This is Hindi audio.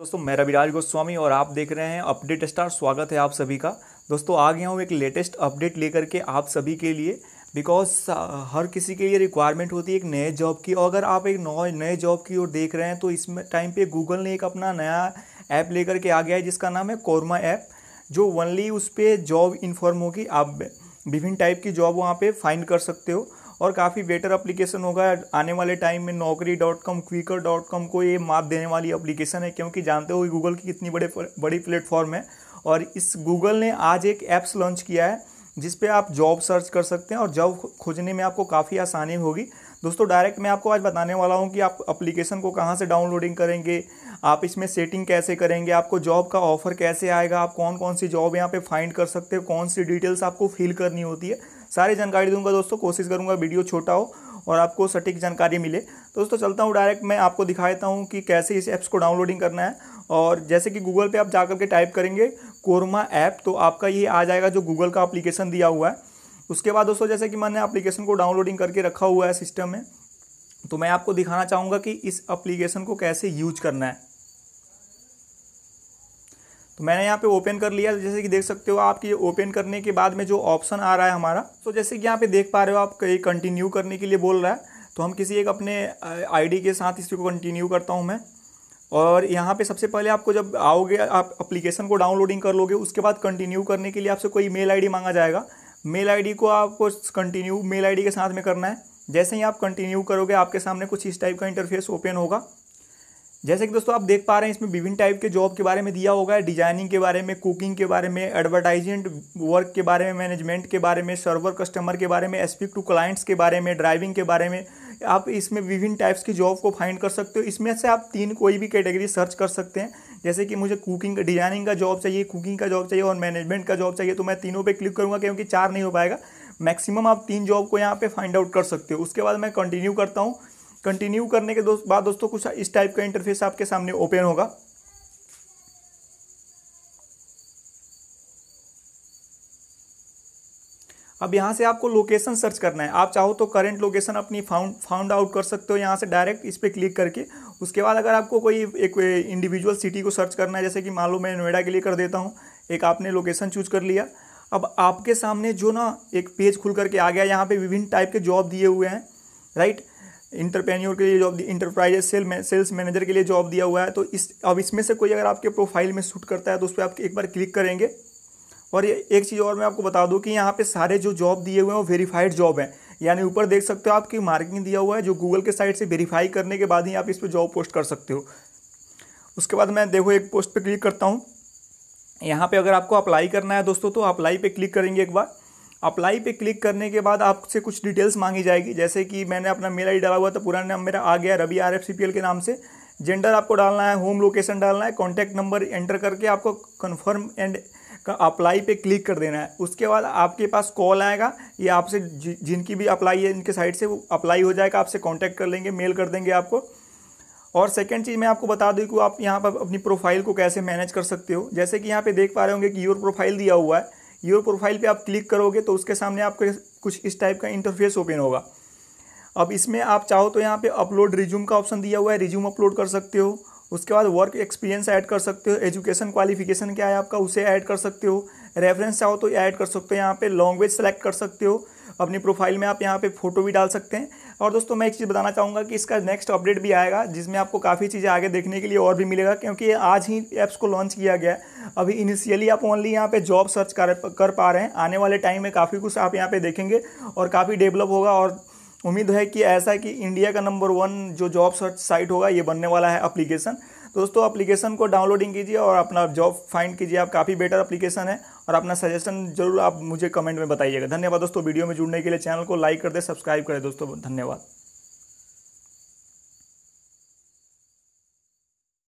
दोस्तों मैं रविराज गोस्वामी और आप देख रहे हैं अपडेट स्टार स्वागत है आप सभी का दोस्तों आ गया हूँ एक लेटेस्ट अपडेट लेकर के आप सभी के लिए बिकॉज हर किसी के लिए रिक्वायरमेंट होती है एक नए जॉब की और अगर आप एक नए जॉब की ओर देख रहे हैं तो इसमें टाइम पे गूगल ने एक अपना नया ऐप लेकर के आ गया है जिसका नाम है कोरमा ऐप जो ओनली उस पर जॉब इन्फॉर्म होगी आप विभिन्न टाइप की जॉब वहाँ पर फाइंड कर सकते हो और काफ़ी बेटर एप्लीकेशन होगा आने वाले टाइम में Naukri dot com Quikr dot com को ये माप देने वाली एप्लीकेशन है क्योंकि जानते हो गूगल की कितनी बड़े बड़ी प्लेटफॉर्म है और इस गूगल ने आज एक ऐप्स लॉन्च किया है जिस पे आप जॉब सर्च कर सकते हैं और जॉब खोजने में आपको काफ़ी आसानी होगी दोस्तों डायरेक्ट मैं आपको आज बताने वाला हूँ कि आप एप्लीकेशन को कहाँ से डाउनलोडिंग करेंगे आप इसमें सेटिंग कैसे करेंगे आपको जॉब का ऑफर कैसे आएगा आप कौन कौन सी जॉब यहाँ पे फाइंड कर सकते हो कौन सी डिटेल्स आपको फिल करनी होती है सारी जानकारी दूंगा दोस्तों कोशिश करूँगा वीडियो छोटा हो और आपको सटीक जानकारी मिले तो दोस्तों चलता हूँ डायरेक्ट मैं आपको दिखा देता हूँ कि कैसे इस ऐप्स को डाउनलोडिंग करना है और जैसे कि गूगल पे आप जा करके टाइप करेंगे कोरमा ऐप तो आपका ये आ जाएगा जो गूगल का अप्लीकेशन दिया हुआ है उसके बाद दोस्तों जैसे कि मैंने अप्लीकेशन को डाउनलोडिंग करके रखा हुआ है सिस्टम में तो मैं आपको दिखाना चाहूँगा कि इस अप्लीकेशन को कैसे यूज करना है तो मैंने यहाँ पे ओपन कर लिया जैसे कि देख सकते हो आपकी ओपन करने के बाद में जो ऑप्शन आ रहा है हमारा तो जैसे कि यहाँ पे देख पा रहे हो आप कहीं कंटिन्यू करने के लिए बोल रहा है तो हम किसी एक अपने आईडी के साथ इसी को कंटिन्यू करता हूँ मैं और यहाँ पे सबसे पहले आपको जब आओगे आप अप्लीकेशन को डाउनलोडिंग कर लोगे उसके बाद कंटिन्यू करने के लिए आपसे कोई मेल आई मांगा जाएगा मेल आई को आपको कंटिन्यू मेल आई के साथ में करना है जैसे ही आप कंटिन्यू करोगे आपके सामने कुछ इस टाइप का इंटरफेस ओपन होगा जैसे कि दोस्तों आप देख पा रहे हैं इसमें विभिन्न टाइप के जॉब के बारे में दिया होगा डिजाइनिंग के बारे में कुकिंग के बारे में एडवर्टाइजमेंट वर्क के बारे में मैनेजमेंट के बारे में सर्वर कस्टमर के बारे में स्पीक टू क्लाइंट्स के बारे में ड्राइविंग के बारे में आप इसमें विभिन्न टाइप्स की जॉब को फाइंड कर सकते हो इसमें से आप तीन कोई भी कैटेगरी सर्च कर सकते हैं जैसे कि मुझे कुकिंग डिजाइनिंग का जॉब चाहिए कुकिंग का जॉब चाहिए और मैनेजमेंट का जॉब चाहिए तो मैं तीनों पर क्लिक करूँगा क्योंकि चार नहीं हो पाएगा मैक्सिमम आप तीन जॉब को यहाँ पर फाइंड आउट कर सकते हो उसके बाद मैं कंटिन्यू करता हूँ कंटिन्यू करने के दोस्त बाद दोस्तों कुछ इस टाइप का इंटरफेस आपके सामने ओपन होगा अब यहां से आपको लोकेशन सर्च करना है आप चाहो तो करंट लोकेशन अपनी फाउंड फाउंड आउट कर सकते हो यहां से डायरेक्ट इस पर क्लिक करके उसके बाद अगर आपको कोई एक इंडिविजुअल सिटी को सर्च करना है जैसे कि मान लो मैं नोएडा के लिए कर देता हूं एक आपने लोकेशन चूज कर लिया अब आपके सामने जो ना एक पेज खुल करके आ गया यहाँ पे विभिन्न टाइप के जॉब दिए हुए हैं राइट इंटरप्रेन्योर के लिए जॉब दी इंटरप्राइजेज सेल में सेल्स मैनेजर के लिए जॉब दिया हुआ है तो इस अब इसमें से कोई अगर आपके प्रोफाइल में सूट करता है तो उस पर आप एक बार क्लिक करेंगे और ये एक चीज़ और मैं आपको बता दूं कि यहाँ पे सारे जो जॉब दिए हुए हैं वो वेरीफाइड जॉब हैं यानी ऊपर देख सकते हो आपकी मार्किंग दिया हुआ है जो गूगल के साइड से वेरीफाई करने के बाद ही आप इस पर जॉब पोस्ट कर सकते हो उसके बाद मैं देखो एक पोस्ट पर क्लिक करता हूँ यहाँ पर अगर आपको अप्लाई करना है दोस्तों तो अप्लाई पर क्लिक करेंगे एक बार अप्लाई पे क्लिक करने के बाद आपसे कुछ डिटेल्स मांगी जाएगी जैसे कि मैंने अपना मेल आई डाला हुआ था पुराना नाम मेरा आ गया रवि आर के नाम से जेंडर आपको डालना है होम लोकेशन डालना है कॉन्टैक्ट नंबर एंटर करके आपको कन्फर्म एंड का अप्लाई पे क्लिक कर देना है उसके बाद आपके पास कॉल आएगा ये आपसे जिनकी भी अप्लाई है इनके साइड से वो अप्लाई हो जाएगा आपसे कॉन्टैक्ट कर लेंगे मेल कर देंगे आपको और सेकेंड चीज़ मैं आपको बता दूँ कि आप यहाँ पर अपनी प्रोफाइल को कैसे मैनेज कर सकते हो जैसे कि यहाँ पे देख पा रहे होंगे कि योर प्रोफाइल दिया हुआ है योर प्रोफाइल पे आप क्लिक करोगे तो उसके सामने आपको कुछ इस टाइप का इंटरफेस ओपन होगा अब इसमें आप चाहो तो यहाँ पे अपलोड रिज्यूम का ऑप्शन दिया हुआ है रिज्यूम अपलोड कर सकते हो उसके बाद वर्क एक्सपीरियंस ऐड कर सकते हो एजुकेशन क्वालिफिकेशन क्या है आपका उसे ऐड कर सकते हो रेफरेंस चाहो तो ऐड कर सकते हो यहाँ पे लैंग्वेज सेलेक्ट कर सकते हो अपनी प्रोफाइल में आप यहाँ पे फ़ोटो भी डाल सकते हैं और दोस्तों मैं एक चीज़ बताना चाहूँगा कि इसका नेक्स्ट अपडेट भी आएगा जिसमें आपको काफ़ी चीज़ें आगे देखने के लिए और भी मिलेगा क्योंकि आज ही ऐप्स को लॉन्च किया गया है अभी इनिशियली आप ओनली यहाँ पर जॉब सर्च कर कर पा रहे हैं आने वाले टाइम में काफ़ी कुछ आप यहाँ पर देखेंगे और काफ़ी डेवलप होगा और उम्मीद है कि ऐसा कि इंडिया का नंबर वन जो जॉब सर्च साइट होगा ये बनने वाला है अप्लीकेशन दोस्तों अप्लीकेशन को डाउनलोडिंग कीजिए और अपना जॉब फाइंड कीजिए आप काफ़ी बेटर अप्लीकेशन है और अपना सजेशन जरूर आप मुझे कमेंट में बताइएगा धन्यवाद दोस्तों वीडियो में जुड़ने के लिए चैनल को लाइक कर दे सब्सक्राइब करें दोस्तों धन्यवाद